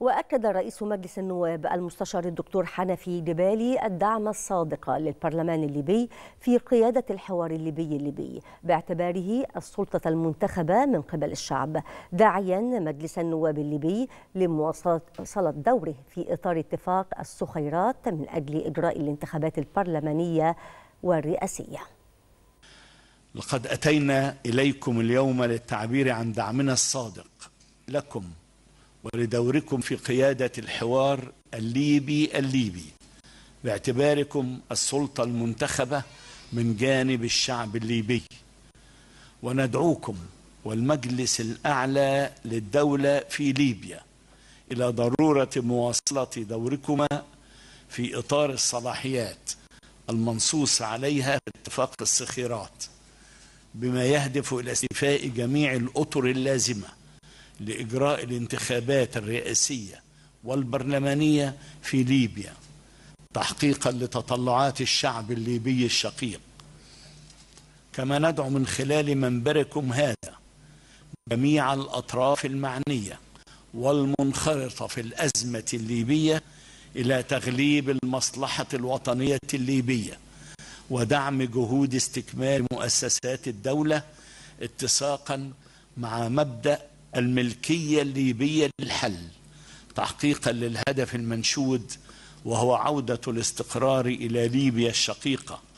وأكد رئيس مجلس النواب المستشار الدكتور حنفي جبالي الدعم الصادق للبرلمان الليبي في قيادة الحوار الليبي الليبي باعتباره السلطة المنتخبة من قبل الشعب داعيا مجلس النواب الليبي لمواصلة دوره في إطار اتفاق السخيرات من أجل إجراء الانتخابات البرلمانية والرئاسية لقد أتينا إليكم اليوم للتعبير عن دعمنا الصادق لكم ولدوركم في قيادة الحوار الليبي الليبي باعتباركم السلطة المنتخبة من جانب الشعب الليبي وندعوكم والمجلس الأعلى للدولة في ليبيا إلى ضرورة مواصلة دوركما في إطار الصلاحيات المنصوص عليها في اتفاق الصخيرات بما يهدف إلى استيفاء جميع الأطر اللازمة لإجراء الانتخابات الرئاسية والبرلمانية في ليبيا تحقيقا لتطلعات الشعب الليبي الشقيق كما ندعو من خلال منبركم هذا جميع الأطراف المعنية والمنخرطة في الأزمة الليبية إلى تغليب المصلحة الوطنية الليبية ودعم جهود استكمال مؤسسات الدولة اتساقا مع مبدأ الملكية الليبية للحل تحقيقا للهدف المنشود وهو عودة الاستقرار إلى ليبيا الشقيقة